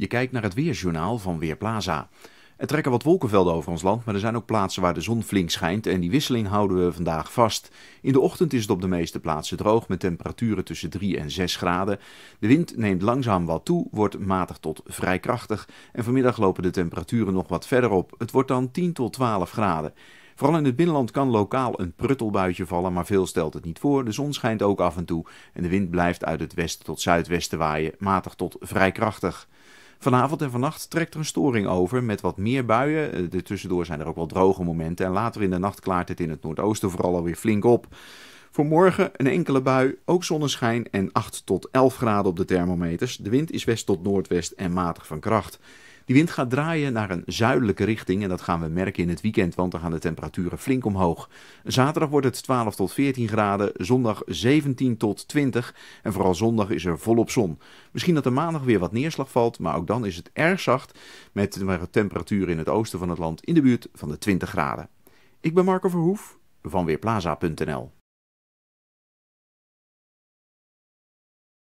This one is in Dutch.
Je kijkt naar het weerjournaal van Weerplaza. Er trekken wat wolkenvelden over ons land, maar er zijn ook plaatsen waar de zon flink schijnt en die wisseling houden we vandaag vast. In de ochtend is het op de meeste plaatsen droog met temperaturen tussen 3 en 6 graden. De wind neemt langzaam wat toe, wordt matig tot vrij krachtig en vanmiddag lopen de temperaturen nog wat verder op. Het wordt dan 10 tot 12 graden. Vooral in het binnenland kan lokaal een pruttelbuitje vallen, maar veel stelt het niet voor. De zon schijnt ook af en toe en de wind blijft uit het westen tot zuidwesten waaien, matig tot vrij krachtig. Vanavond en vannacht trekt er een storing over met wat meer buien. Er eh, tussendoor zijn er ook wel droge momenten. En later in de nacht klaart het in het noordoosten vooral alweer flink op. Voor morgen een enkele bui, ook zonneschijn en 8 tot 11 graden op de thermometers. De wind is west tot noordwest en matig van kracht. Die wind gaat draaien naar een zuidelijke richting en dat gaan we merken in het weekend, want dan gaan de temperaturen flink omhoog. Zaterdag wordt het 12 tot 14 graden, zondag 17 tot 20 en vooral zondag is er volop zon. Misschien dat er maandag weer wat neerslag valt, maar ook dan is het erg zacht met temperaturen in het oosten van het land in de buurt van de 20 graden. Ik ben Marco Verhoef van Weerplaza.nl